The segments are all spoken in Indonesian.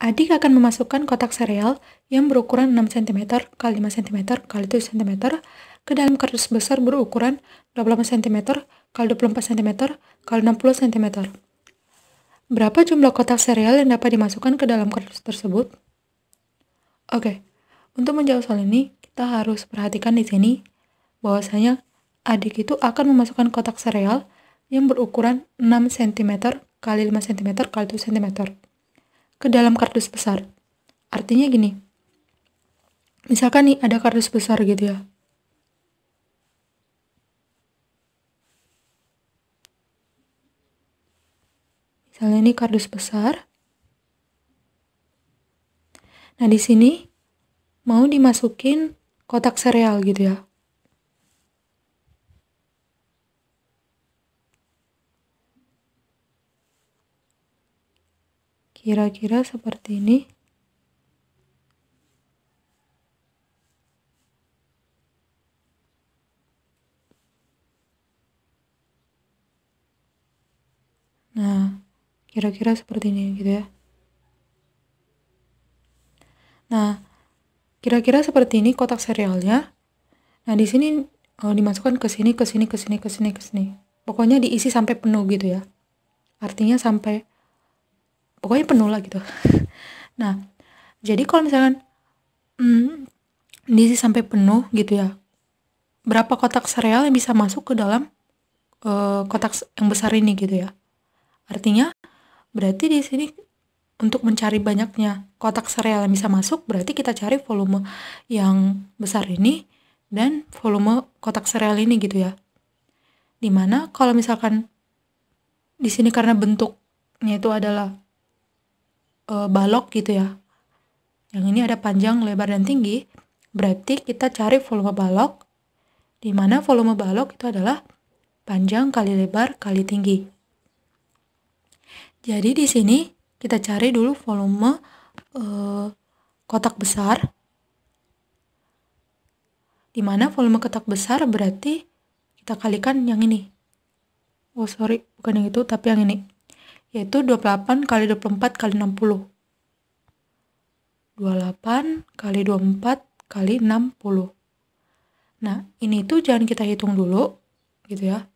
Adik akan memasukkan kotak sereal yang berukuran 6 cm x 5 cm x 7 cm ke dalam kardus besar berukuran 28 cm x 24 cm x 60 cm. Berapa jumlah kotak sereal yang dapat dimasukkan ke dalam kardus tersebut? Oke, untuk menjawab soal ini, kita harus perhatikan di sini bahwasanya adik itu akan memasukkan kotak sereal yang berukuran 6 cm x 5 cm x 7 cm ke dalam kardus besar. Artinya gini, misalkan nih ada kardus besar gitu ya. Misalnya ini kardus besar. Nah di sini mau dimasukin kotak sereal gitu ya. kira-kira seperti ini nah kira-kira seperti ini gitu ya nah kira-kira seperti ini kotak serialnya nah di sini oh, dimasukkan ke sini ke sini ke sini ke sini ke sini pokoknya diisi sampai penuh gitu ya artinya sampai pokoknya penuh lah gitu nah jadi kalau misalkan hmm, diisi sampai penuh gitu ya berapa kotak sereal yang bisa masuk ke dalam uh, kotak yang besar ini gitu ya artinya berarti di sini untuk mencari banyaknya kotak sereal yang bisa masuk berarti kita cari volume yang besar ini dan volume kotak sereal ini gitu ya dimana kalau misalkan di sini karena bentuknya itu adalah e, balok gitu ya. Yang ini ada panjang, lebar, dan tinggi. Berarti kita cari volume balok, Dimana volume balok itu adalah panjang kali lebar kali tinggi. Jadi di sini kita cari dulu volume e, kotak besar. Dimana volume kotak besar berarti kita kalikan yang ini. Oh sorry, bukan yang itu tapi yang ini yaitu 28 kali 24 kali 60. 28 kali 24 kali 60. Nah, ini tuh jangan kita hitung dulu, gitu ya.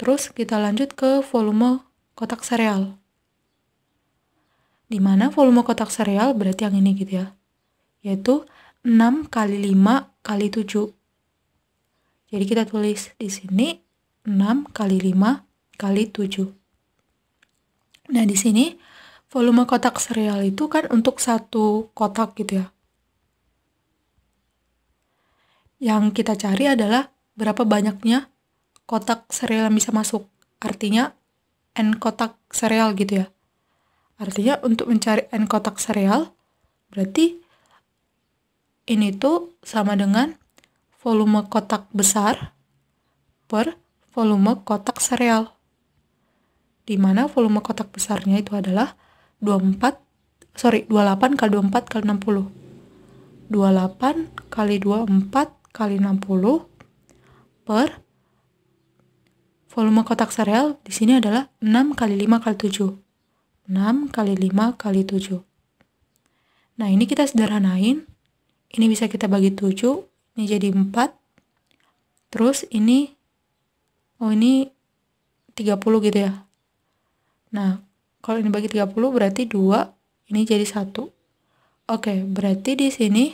Terus kita lanjut ke volume kotak sereal. Dimana volume kotak sereal berarti yang ini gitu ya. Yaitu 6 kali 5 kali 7. Jadi kita tulis di sini 6 kali 5 kali 7. Nah, di sini volume kotak serial itu kan untuk satu kotak gitu ya. Yang kita cari adalah berapa banyaknya kotak serial yang bisa masuk. Artinya n kotak serial gitu ya. Artinya untuk mencari n kotak serial berarti ini tuh sama dengan volume kotak besar per volume kotak serial di mana volume kotak besarnya itu adalah 24 sorry 28 kali 24 kali 60 28 kali 24 kali 60 per volume kotak sereal di sini adalah 6 kali 5 kali 7 6 kali 5 kali 7 nah ini kita sederhanain ini bisa kita bagi 7 ini jadi 4 terus ini oh ini 30 gitu ya Nah, kalau ini bagi 30 berarti 2, ini jadi 1. Oke, berarti di sini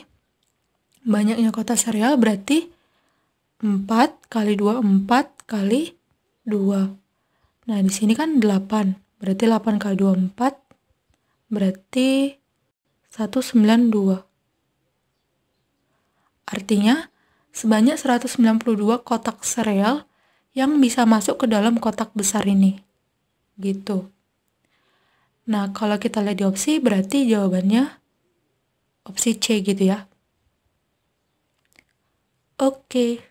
banyaknya kotak serial berarti 4 kali 2, 4 kali 2. Nah, di sini kan 8. Berarti 8 kali 2, 4. Berarti 192. Artinya, sebanyak 192 kotak sereal yang bisa masuk ke dalam kotak besar ini. Gitu. Nah, kalau kita lihat di opsi, berarti jawabannya opsi C gitu ya. Oke. Okay.